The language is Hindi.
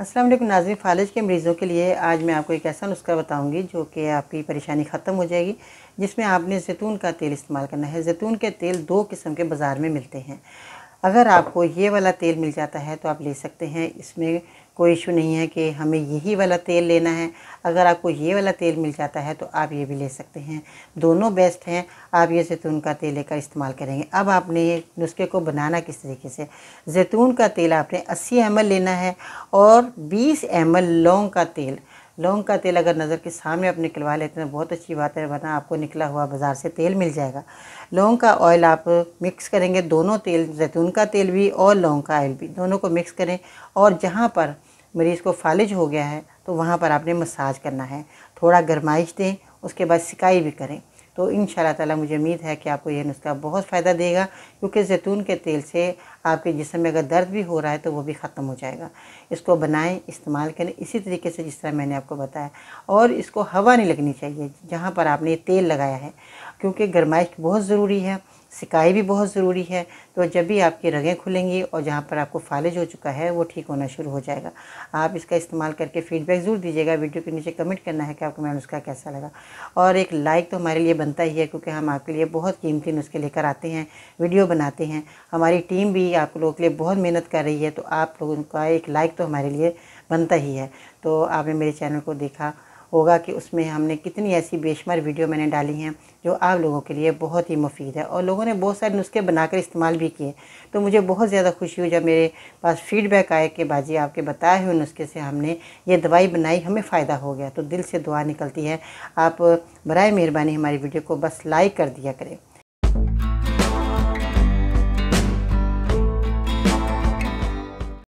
अस्सलाम वालेकुम फ़ालिज के मरीज़ों के लिए आज मैं आपको एक ऐसा नुस्खा बताऊंगी जो कि आपकी परेशानी ख़त्म हो जाएगी जिसमें आपने जैतून का तेल इस्तेमाल करना है जैतून के तेल दो किस्म के बाज़ार में मिलते हैं अगर आपको ये वाला तेल मिल जाता है तो आप ले सकते हैं इसमें कोई इशू नहीं है कि हमें यही वाला तेल लेना है अगर आपको ये वाला तेल मिल जाता है तो आप ये भी ले सकते हैं दोनों बेस्ट हैं आप ये जैतून का तेल लेकर इस्तेमाल करेंगे अब आपने ये नुस्खे को बनाना किस तरीके से जैतून का तेल आपने अस्सी एम लेना है और बीस एम लौंग का तेल लौंग का तेल अगर नज़र के सामने आप निकलवा लेते हैं तो बहुत अच्छी बात है वरना आपको निकला हुआ बाज़ार से तेल मिल जाएगा लौंग का ऑयल आप मिक्स करेंगे दोनों तेल जैतून का तेल भी और लौंग का ऑयल भी दोनों को मिक्स करें और जहाँ पर मरीज़ को फालिज हो गया है तो वहाँ पर आपने मसाज करना है थोड़ा गरमाइश दें उसके बाद सिकाई भी करें तो इन ताला मुझे उम्मीद है कि आपको यह नुस्खा बहुत फ़ायदा देगा क्योंकि जैतून के तेल से आपके जिसम में अगर दर्द भी हो रहा है तो वो भी ख़त्म हो जाएगा इसको बनाएं इस्तेमाल करें इसी तरीके से जिस तरह मैंने आपको बताया और इसको हवा नहीं लगनी चाहिए जहाँ पर आपने तेल लगाया है क्योंकि गर्माइश बहुत ज़रूरी है सिकाई भी बहुत ज़रूरी है तो जब भी आपकी रगें खुलेंगी और जहाँ पर आपको फालिज हो चुका है वो ठीक होना शुरू हो जाएगा आप इसका इस्तेमाल करके फीडबैक ज़रूर दीजिएगा वीडियो के नीचे कमेंट करना है कि आपको मैं नुस्खा कैसा लगा और एक लाइक तो हमारे लिए बनता ही है क्योंकि हम आपके लिए बहुत कीमती नुस्खे लेकर आते हैं वीडियो बनाते हैं हमारी टीम भी आप लोगों के लिए बहुत मेहनत कर रही है तो आप लोगों का एक लाइक तो हमारे लिए बनता ही है तो आपने मेरे चैनल को देखा होगा कि उसमें हमने कितनी ऐसी बेशुमार वीडियो मैंने डाली हैं जो आप लोगों के लिए बहुत ही मुफीद है और लोगों ने बहुत सारे नुस्खे बनाकर इस्तेमाल भी किए तो मुझे बहुत ज़्यादा खुशी हुई जब मेरे पास फीडबैक आए कि बाजी आपके बताए हुए नुस्खे से हमने ये दवाई बनाई हमें फ़ायदा हो गया तो दिल से दुआ निकलती है आप बर मेहरबानी हमारी वीडियो को बस लाइक कर दिया करें